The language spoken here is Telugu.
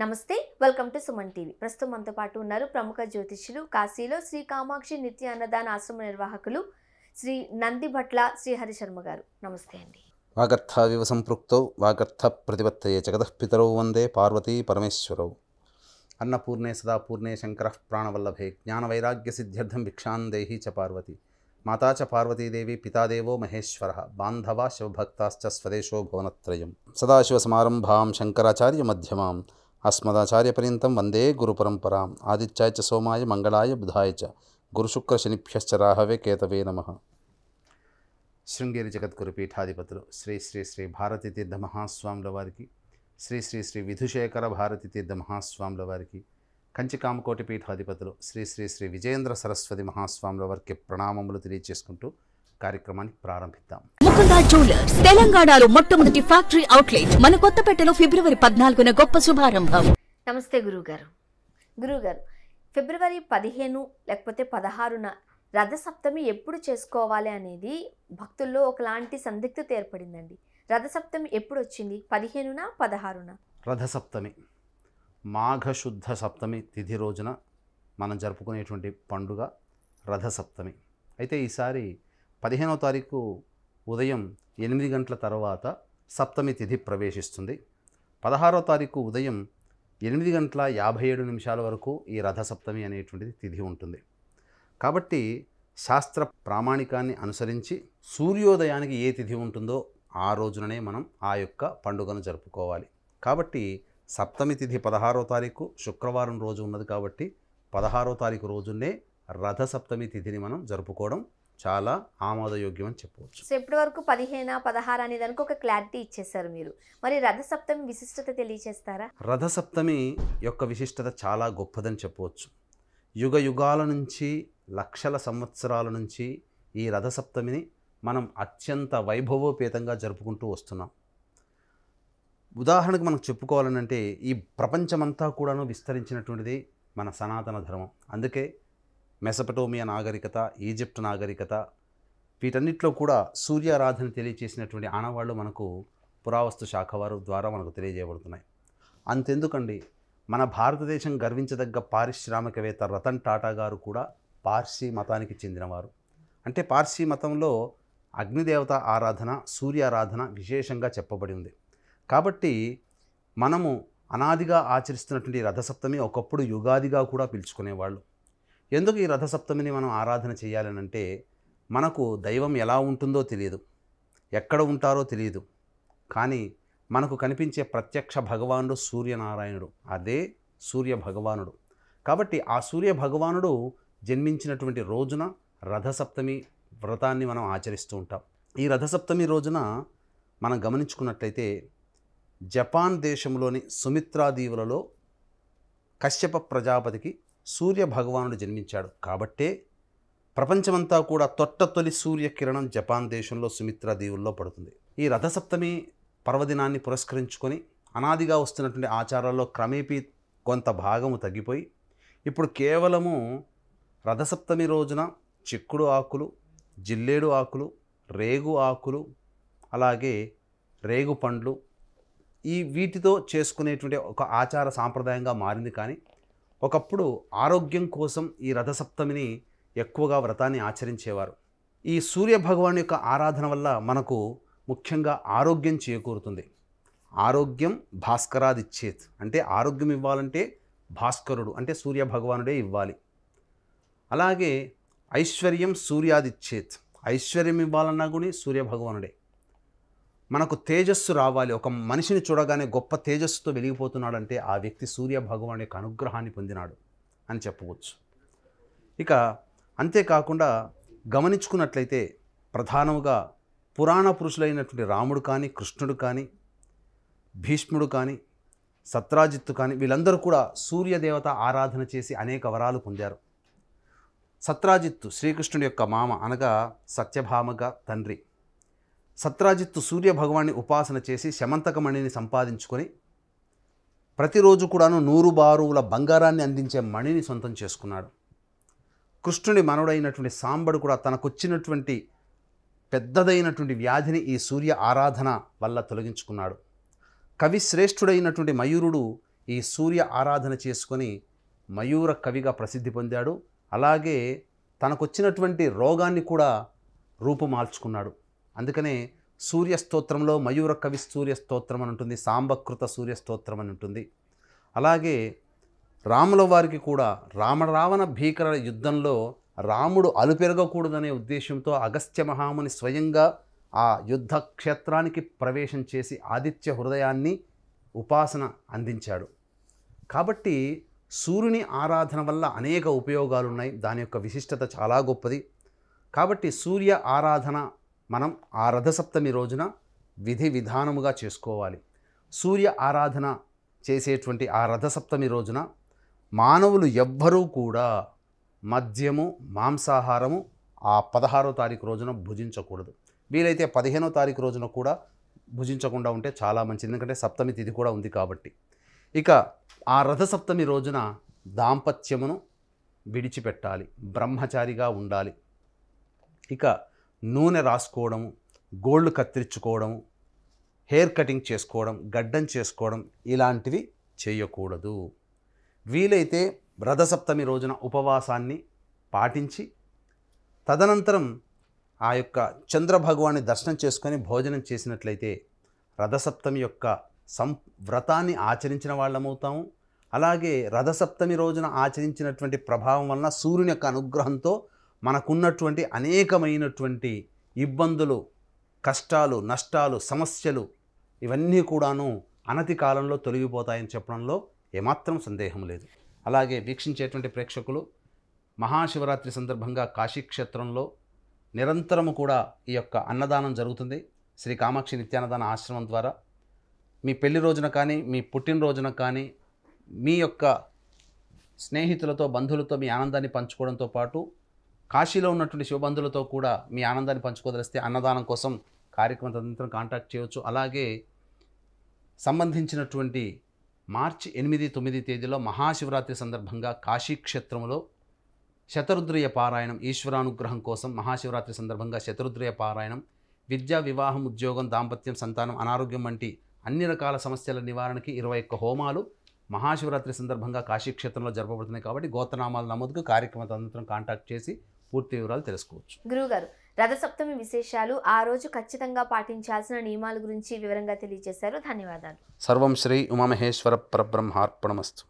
నమస్తే వెల్కమ్ టు సుమన్ టీవీ ప్రస్తుతం మనతో పాటు ఉన్నారు ప్రముఖ జ్యోతిష్యులు కాశీలో శ్రీ కామాక్షి నిత్య అన్నదాన ఆశ్రమ నిర్వాహకులు శ్రీ నంది నందిభట్ల శ్రీహరి శర్మ గారు నమస్తే అండి వాగర్థ వివ సంపృక్తో వాగర్థ ప్రతిపత్తయే జగతపితరౌ వందే పార్వతీ పరమేశ్వరౌ అన్నపూర్ణే సదాపూర్ణే శంకర ప్రాణవల్లభే జ్ఞానవైరాగ్య సిద్ధ్యర్థం భిక్షాందేహి చ పార్వతి మాతా చ పార్వతీదేవి పితాదేవో మహేశ్వర బాంధవా శివభక్తాశ్చ స్వదేశో భువనత్రయం సదాశివసమారంభాం శంకరాచార్య మధ్యమాం అస్మదాచార్యపర్యంతం వందే గురుపరంపరాం ఆదిత్యాయ చ సోమాయ మంగళాయ బుధాయ చ శనిభ్యశ్చ రాహవే కేతవే నమ శృంగేరి జగద్గురు పీఠాధిపతులు శ్రీ శ్రీ శ్రీ భారతీతీర్థ మహాస్వాముల వారికి శ్రీ శ్రీ శ్రీ విధుశేఖర భారతీతీర్థ మహాస్వాముల వారికి కంచికామకోటి పీఠాధిపతులు శ్రీ శ్రీ శ్రీ విజేంద్ర సరస్వతి మహాస్వాముల వారికి ప్రణామములు తెలియజేసుకుంటూ కార్యక్రమాన్ని ప్రారంభిద్దాం జ్యువెలర్స్ తెలంగాణలో మొట్టమొదటి ఫ్యాక్టరీ అవుట్లెట్ మన కొత్తపేటలో ఫిబ్రవరి పద్నాలుగున గొప్ప శుభారంభం నమస్తే గురుగారు గురుగారు ఫిబ్రవరి పదిహేను లేకపోతే పదహారున రథసప్తమి ఎప్పుడు చేసుకోవాలి అనేది భక్తుల్లో ఒకలాంటి సందిగ్ధత ఏర్పడిందండి రథసప్తమి ఎప్పుడు వచ్చింది పదిహేనున పదహారున రథసప్తమి మాఘశుద్ధ సప్తమి తిథి రోజున మనం జరుపుకునేటువంటి పండుగ రథసప్తమి అయితే ఈసారి పదిహేనవ తారీఖు ఉదయం ఎనిమిది గంటల తర్వాత సప్తమి తిథి ప్రవేశిస్తుంది పదహారో తారీఖు ఉదయం ఎనిమిది గంటల యాభై ఏడు నిమిషాల వరకు ఈ రథసప్తమి అనేటువంటిది తిథి ఉంటుంది కాబట్టి శాస్త్ర ప్రామాణికాన్ని అనుసరించి సూర్యోదయానికి ఏ తిథి ఉంటుందో ఆ రోజుననే మనం ఆ యొక్క పండుగను జరుపుకోవాలి కాబట్టి సప్తమి తిథి పదహారో తారీఖు శుక్రవారం రోజు ఉన్నది కాబట్టి పదహారో తారీఖు రోజునే రథసప్తమి తిథిని మనం జరుపుకోవడం చాలా ఆమోదయోగ్యం అని చెప్పవచ్చు సో ఇప్పటి వరకు పదిహేను పదహారు అనే దానికి ఒక క్లారిటీ ఇచ్చేసారు మీరు మరి రథసప్తమి విశిష్టత తెలియచేస్తారా రథసప్తమి యొక్క విశిష్టత చాలా గొప్పదని చెప్పవచ్చు యుగ యుగాల నుంచి లక్షల సంవత్సరాల నుంచి ఈ రథసప్తమిని మనం అత్యంత వైభవోపేతంగా జరుపుకుంటూ వస్తున్నాం ఉదాహరణకు మనం చెప్పుకోవాలనంటే ఈ ప్రపంచమంతా కూడాను విస్తరించినటువంటిది మన సనాతన ధర్మం అందుకే మెసపటోమియా నాగరికత ఈజిప్ట్ నాగరికత వీటన్నిటిలో కూడా సూర్యారాధన తెలియచేసినటువంటి ఆనవాళ్ళు మనకు పురావస్తు శాఖ వారు ద్వారా మనకు తెలియజేయబడుతున్నాయి అంతెందుకండి మన భారతదేశం గర్వించదగ్గ పారిశ్రామికవేత్త రతన్ టాటా గారు కూడా పార్సీ మతానికి చెందినవారు అంటే పార్సీ మతంలో అగ్నిదేవత ఆరాధన సూర్యారాధన విశేషంగా చెప్పబడి ఉంది కాబట్టి మనము అనాదిగా ఆచరిస్తున్నటువంటి రథసప్తమి ఒకప్పుడు యుగాదిగా కూడా పిలుచుకునేవాళ్ళు ఎందుకు ఈ రథసప్తమిని మనం ఆరాధన చేయాలనంటే మనకు దైవం ఎలా ఉంటుందో తెలియదు ఎక్కడ ఉంటారో తెలియదు కానీ మనకు కనిపించే ప్రత్యక్ష భగవానుడు సూర్యనారాయణుడు అదే సూర్య భగవానుడు కాబట్టి ఆ సూర్య భగవానుడు జన్మించినటువంటి రోజున రథసప్తమి వ్రతాన్ని మనం ఆచరిస్తూ ఉంటాం ఈ రథసప్తమి రోజున మనం గమనించుకున్నట్లయితే జపాన్ దేశంలోని సుమిత్రాదీవులలో కశ్యప ప్రజాపతికి సూర్య భగవానుడు జన్మించాడు కాబట్టే ప్రపంచమంతా కూడా తొట్ట తొలి సూర్యకిరణం జపాన్ దేశంలో సుమిత్రా దీవుల్లో పడుతుంది ఈ రథసప్తమి పర్వదినాన్ని పురస్కరించుకొని అనాదిగా వస్తున్నటువంటి ఆచారాల్లో క్రమేపీ కొంత భాగము తగ్గిపోయి ఇప్పుడు కేవలము రథసప్తమి రోజున చిక్కుడు ఆకులు జిల్లేడు ఆకులు రేగు ఆకులు అలాగే రేగు పండ్లు ఈ వీటితో చేసుకునేటువంటి ఒక ఆచార సాంప్రదాయంగా మారింది కానీ ఒకప్పుడు ఆరోగ్యం కోసం ఈ రథసప్తమిని ఎక్కువగా వ్రతాన్ని ఆచరించేవారు ఈ సూర్య భగవాన్ యొక్క ఆరాధన వల్ల మనకు ముఖ్యంగా ఆరోగ్యం చేకూరుతుంది ఆరోగ్యం భాస్కరాదిచ్చేత్ అంటే ఆరోగ్యం ఇవ్వాలంటే భాస్కరుడు అంటే సూర్య భగవానుడే ఇవ్వాలి అలాగే ఐశ్వర్యం సూర్యాదిచ్చేత్ ఐశ్వర్యం ఇవ్వాలన్నా కూడా సూర్య భగవానుడే మనకు తేజస్సు రావాలి ఒక మనిషిని చూడగానే గొప్ప తేజస్సుతో వెలిగిపోతున్నాడంటే ఆ వ్యక్తి సూర్య భగవాన్ యొక్క అనుగ్రహాన్ని పొందినాడు అని చెప్పవచ్చు ఇక అంతేకాకుండా గమనించుకున్నట్లయితే ప్రధానముగా పురాణ పురుషులైనటువంటి రాముడు కానీ కృష్ణుడు కానీ భీష్ముడు కానీ సత్రాజిత్తు కానీ వీళ్ళందరూ కూడా సూర్యదేవత ఆరాధన చేసి అనేక వరాలు పొందారు సత్రాజిత్తు శ్రీకృష్ణుడి యొక్క మామ అనగా సత్యభామగా తండ్రి సత్రాజిత్తు సూర్య భగవాన్ని ఉపాసన చేసి శమంతకమణిని సంపాదించుకొని ప్రతిరోజు కూడాను నూరు బారువుల బంగారాన్ని అందించే మణిని సొంతం చేసుకున్నాడు కృష్ణుడి మనవుడైనటువంటి సాంబడు కూడా తనకొచ్చినటువంటి పెద్దదైనటువంటి వ్యాధిని ఈ సూర్య ఆరాధన వల్ల తొలగించుకున్నాడు కవిశ్రేష్ఠుడైనటువంటి మయూరుడు ఈ సూర్య ఆరాధన చేసుకొని మయూర కవిగా ప్రసిద్ధి పొందాడు అలాగే తనకొచ్చినటువంటి రోగాన్ని కూడా మార్చుకున్నాడు అందుకనే సూర్యస్తోత్రంలో మయూర కవి సూర్యస్తోత్రం అని ఉంటుంది సాంబకృత సూర్యస్తోత్రం అని ఉంటుంది అలాగే రాముల వారికి కూడా రామరావణ భీకర యుద్ధంలో రాముడు అలుపెరగకూడదనే ఉద్దేశంతో అగస్త్య మహాముని స్వయంగా ఆ యుద్ధ క్షేత్రానికి ప్రవేశం చేసి ఆదిత్య హృదయాన్ని ఉపాసన అందించాడు కాబట్టి సూర్యుని ఆరాధన వల్ల అనేక ఉపయోగాలు ఉన్నాయి దాని యొక్క విశిష్టత చాలా గొప్పది కాబట్టి సూర్య ఆరాధన మనం ఆ రథసప్తమి రోజున విధి విధానముగా చేసుకోవాలి సూర్య ఆరాధన చేసేటువంటి ఆ రథసప్తమి రోజున మానవులు ఎవ్వరూ కూడా మద్యము మాంసాహారము ఆ పదహారో తారీఖు రోజున భుజించకూడదు వీలైతే పదిహేనో తారీఖు రోజున కూడా భుజించకుండా ఉంటే చాలా మంచిది ఎందుకంటే సప్తమి తిథి కూడా ఉంది కాబట్టి ఇక ఆ రథసప్తమి రోజున దాంపత్యమును విడిచిపెట్టాలి బ్రహ్మచారిగా ఉండాలి ఇక నూనె రాసుకోవడం గోల్డ్ కత్తిరించుకోవడం హెయిర్ కటింగ్ చేసుకోవడం గడ్డం చేసుకోవడం ఇలాంటివి చేయకూడదు వీలైతే రథసప్తమి రోజున ఉపవాసాన్ని పాటించి తదనంతరం ఆ యొక్క చంద్రభగవాన్ని దర్శనం చేసుకొని భోజనం చేసినట్లయితే రథసప్తమి యొక్క సం వ్రతాన్ని ఆచరించిన వాళ్ళమవుతాము అలాగే రథసప్తమి రోజున ఆచరించినటువంటి ప్రభావం వలన సూర్యుని యొక్క అనుగ్రహంతో మనకున్నటువంటి అనేకమైనటువంటి ఇబ్బందులు కష్టాలు నష్టాలు సమస్యలు ఇవన్నీ కూడాను అనతి కాలంలో తొలగిపోతాయని చెప్పడంలో ఏమాత్రం సందేహం లేదు అలాగే వీక్షించేటువంటి ప్రేక్షకులు మహాశివరాత్రి సందర్భంగా కాశీక్షేత్రంలో నిరంతరము కూడా ఈ యొక్క అన్నదానం జరుగుతుంది శ్రీ కామాక్షి నిత్యానదాన ఆశ్రమం ద్వారా మీ పెళ్లి రోజున కానీ మీ పుట్టినరోజున కానీ మీ యొక్క స్నేహితులతో బంధువులతో మీ ఆనందాన్ని పంచుకోవడంతో పాటు కాశీలో ఉన్నటువంటి శివబంధులతో కూడా మీ ఆనందాన్ని పంచుకోదలిస్తే అన్నదానం కోసం కార్యక్రమం తదనంతరం కాంటాక్ట్ చేయవచ్చు అలాగే సంబంధించినటువంటి మార్చి ఎనిమిది తొమ్మిది తేదీలో మహాశివరాత్రి సందర్భంగా కాశీక్షేత్రంలో శతరుద్రయ పారాయణం ఈశ్వరానుగ్రహం కోసం మహాశివరాత్రి సందర్భంగా శతరుద్రయ పారాయణం విద్యా వివాహం ఉద్యోగం దాంపత్యం సంతానం అనారోగ్యం వంటి అన్ని రకాల సమస్యల నివారణకి ఇరవై ఒక్క హోమాలు మహాశివరాత్రి సందర్భంగా కాశీక్షేత్రంలో జరపబడుతున్నాయి కాబట్టి గోతనామాల నమోదుకు కార్యక్రమ తదనంతరం కాంటాక్ట్ చేసి పూర్తి వివరాలు తెలుసుకోవచ్చు గురుగారు రథసప్తమి విశేషాలు ఆ రోజు ఖచ్చితంగా పాటించాల్సిన నియమాల గురించి వివరంగా తెలియజేశారు ధన్యవాదాలు సర్వం శ్రీ ఉమామహేశ్వర పరబ్రహ్మార్పణమస్తు